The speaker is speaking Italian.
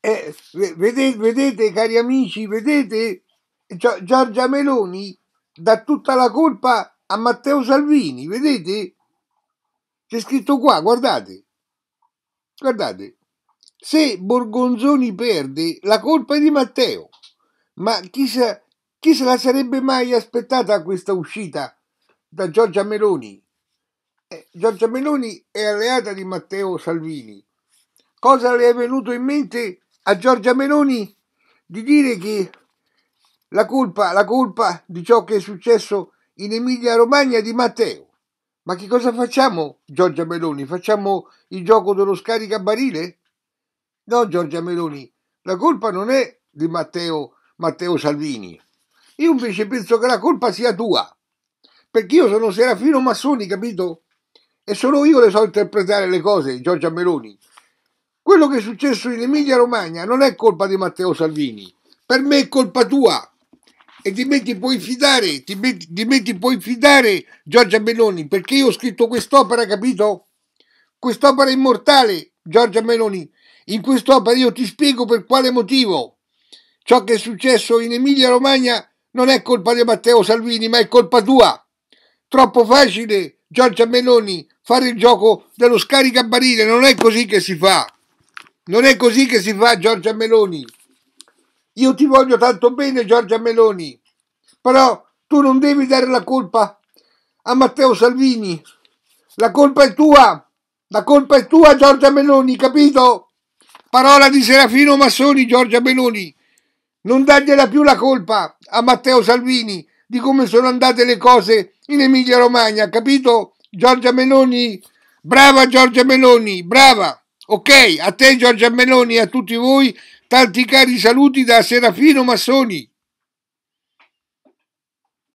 Eh, vedete, vedete, cari amici, vedete, Giorgia Meloni dà tutta la colpa a Matteo Salvini, vedete? C'è scritto qua, guardate, guardate, se Borgonzoni perde, la colpa è di Matteo, ma chi se, chi se la sarebbe mai aspettata questa uscita da Giorgia Meloni? Eh, Giorgia Meloni è alleata di Matteo Salvini. Cosa le è venuto in mente a Giorgia Meloni di dire che la colpa, la colpa di ciò che è successo in Emilia Romagna di Matteo. Ma che cosa facciamo, Giorgia Meloni? Facciamo il gioco dello scaricabarile? No, Giorgia Meloni, la colpa non è di Matteo, Matteo Salvini. Io invece penso che la colpa sia tua, perché io sono Serafino Massoni, capito? E solo io le so interpretare le cose, Giorgia Meloni. Quello che è successo in Emilia Romagna non è colpa di Matteo Salvini, per me è colpa tua. E di me ti puoi fidare, ti metti, di me ti puoi fidare Giorgia Meloni, perché io ho scritto quest'opera, capito? Quest'opera immortale, Giorgia Meloni. In quest'opera io ti spiego per quale motivo ciò che è successo in Emilia Romagna non è colpa di Matteo Salvini, ma è colpa tua. Troppo facile, Giorgia Meloni, fare il gioco dello scaricabarile, non è così che si fa. Non è così che si fa Giorgia Meloni. Io ti voglio tanto bene Giorgia Meloni, però tu non devi dare la colpa a Matteo Salvini. La colpa è tua. La colpa è tua Giorgia Meloni, capito? Parola di Serafino Massoni, Giorgia Meloni. Non dargliela più la colpa a Matteo Salvini di come sono andate le cose in Emilia Romagna, capito? Giorgia Meloni, brava Giorgia Meloni, brava. Ok, a te Giorgia Meloni e a tutti voi tanti cari saluti da Serafino Massoni.